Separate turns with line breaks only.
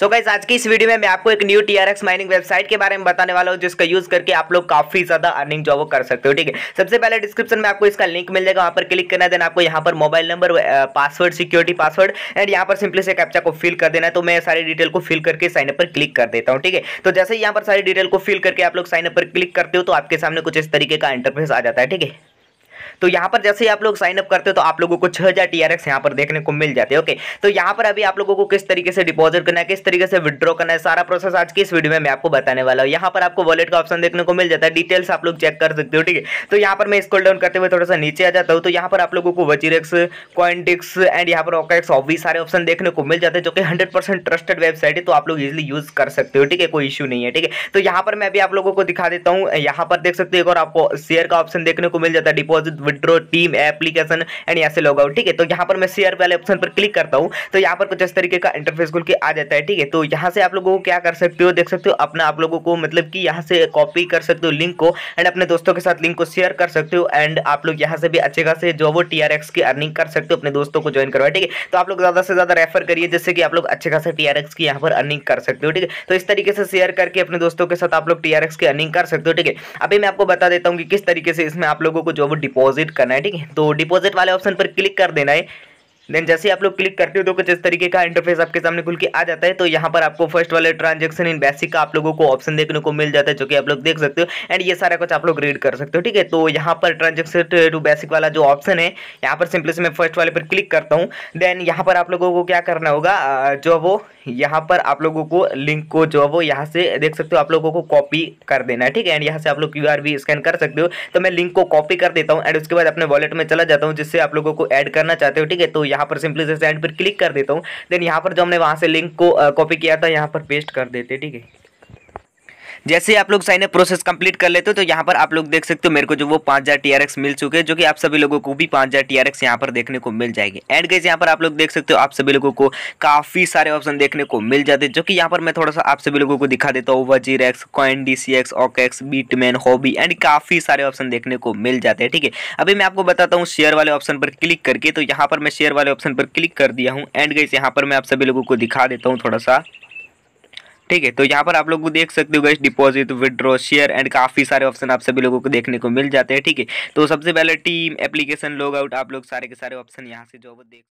सो so guys आज की इस वीडियो में मैं आपको एक न्यू टीआरएक्स माइनिंग वेबसाइट के बारे में बताने वाला हूँ जिसका यूज करके आप लोग काफी ज्यादा अर्निंग जॉब वो कर सकते हो ठीक है सबसे पहले डिस्क्रिप्शन में आपको इसका लिंक मिल जाएगा वहाँ पर क्लिक करना देना आपको यहाँ पर mobile number password security password and यहाँ पर सिंपली से कैप्चा को फिल कर देना है तो मैं सारी डिटेल को फिल करके साइनअप पर क्लिक कर देता हूँ ठीक है तो जैसे ही यहाँ पर सारी डिटेल को फिल करके आप लोग साइनअप पर क्लिक करते हो तो आपके सामने कुछ इस तरीके का इंटरफेस आ जाता है ठीक है तो यहाँ पर जैसे ही आप लोग साइनअप करते हो तो आप लोगों को छह हज़ार टी आर एक्स यहाँ पर देखने को मिल जाते हैं ओके तो यहाँ पर अभी आप लोगों को किस तरीके से डिपॉजिट करना है किस तरीके से विड्रॉ करना है सारा प्रोसेस आज की इस वीडियो में मैं आपको बताने वाला हूँ यहाँ पर आपको वॉलेट का ऑप्शन देखने को मिल जाता है डिटेल्स आप लोग चेक कर सकते हो ठीक है तो यहाँ पर मैं स्कॉल डाउन करते हुए थोड़ा सा नीचे आ जाता हूँ तो यहाँ पर आप लोगों को वजीरेक्स क्वाइंटिक्स एंड यहाँ पर ऑकाइट्स ऑफ भी सारे ऑप्शन देखने को मिल जाते हैं जो कि हंड्रेड परसेंट ट्रस्टेड वेबसाइट है तो आप लोग इजिली यूज कर सकते हो ठीक है कोई इशू नहीं है ठीक है तो यहाँ पर मैं अभी आप लोगों को दिखा देता हूँ यहाँ पर देख सकते हो और आपको शेयर का ऑप्शन देखने को मिल जाता है deposit withdraw team application and यहाँ से लॉग आउट ठीक है तो यहाँ पर मैं शेयर वाले ऑप्शन पर क्लिक करता हूँ तो यहाँ पर कुछ इस तरीके का इंटरफेस खुल के आ जाता है ठीक है तो यहाँ से आप लोगों को क्या कर सकते हो देख सकते हो अपना आप लोगों को मतलब कि यहाँ से कॉपी कर सकते हो लिंक को एंड अपने दोस्तों के साथ लिंक को शेयर कर सकते हो एंड आप लोग यहाँ से भी अच्छे खास जो वो टी आर की अर्निंग कर सकते हो अपने दोस्तों को ज्वाइन करवाए ठीक है तो आप लोग ज़्यादा से ज़्यादा रेफर करिए जिससे कि आप लोग अच्छे खासे टी की यहाँ पर अर्निंग कर सकते हो ठीक है तो इस तरीके से शेयर करके अपने दोस्तों के साथ आप लोग टी की अर्निंग कर सकते हो ठीक है अभी मैं आपको बता देता हूँ कि किस तरीके से इसमें आप लोगों को जो वो डिपॉजिट करना है ठीक है तो डिपॉजिट वाले ऑप्शन पर क्लिक कर देना है देन जैसे आप लोग क्लिक करते हो तो कुछ इस तरीके का इंटरफेस आपके सामने खुल के आ जाता है तो यहाँ पर आपको फर्स्ट वाले ट्रांजेक्शन इन बेसिक का आप लोगों को ऑप्शन देखने को मिल जाता है जो कि आप लोग देख सकते हो एंड ये सारा कुछ आप लोग रीड कर सकते हो ठीक है तो यहाँ पर ट्रांजेक्शन टू बेसिक वाला जो ऑप्शन है यहाँ पर सिंपली से मैं फर्स्ट वाले पर क्लिक करता हूँ देन यहाँ पर आप लोगों को क्या करना होगा जो वो यहाँ पर आप लोगों को लिंक को जो वो यहाँ से देख सकते हो आप लोगों को कॉपी कर देना है ठीक है एंड यहाँ से आप लोग क्यू भी स्कैन कर सकते हो तो मैं लिंक को कॉपी कर देता हूँ एंड उसके बाद अपने वॉलेट में चला जाता हूँ जिससे आप लोगों को ऐड करना चाहते हो ठीक है तो यहाँ यहाँ पर सिंपली से सेंड पर क्लिक कर देता हूँ देन यहाँ पर जो हमने वहाँ से लिंक को कॉपी किया था यहाँ पर पेस्ट कर देते ठीक है जैसे ही आप लोग साइन अप प्रोसेस कंप्लीट कर लेते हो तो यहाँ पर आप लोग देख सकते हो मेरे को जो वो पाँच हज़ार टी मिल चुके हैं जो कि आप सभी लोगों को भी पाँच हज़ार टी आर एक्स यहाँ पर देखने को मिल जाएगी एंड गैस यहाँ पर आप लोग देख सकते हो आप सभी लोगों को काफ़ी सारे ऑप्शन देखने को मिल जाते जो कि यहाँ पर मैं थोड़ा सा आप सभी लोगों को दिखा देता हूँ WazirX coin D C X OKEx बीटमैन हॉबी एंड काफ़ी सारे ऑप्शन देखने को मिल जाते हैं ठीक है अभी मैं आपको बताता हूँ शेयर वाले ऑप्शन पर क्लिक करके तो यहाँ पर मैं शेयर वाले ऑप्शन पर क्लिक कर दिया हूँ एंड गैस यहाँ पर मैं आप सभी लोगों को दिखा देता हूँ थोड़ा सा ठीक है तो यहाँ पर आप लोग देख सकते हो गई डिपॉजिट विड्रॉ शेयर एंड काफ़ी सारे ऑप्शन आप सभी लोगों को देखने को मिल जाते हैं ठीक है तो सबसे पहले टीम एप्लीकेशन लॉग आउट आप लोग सारे के सारे ऑप्शन यहाँ से जो देख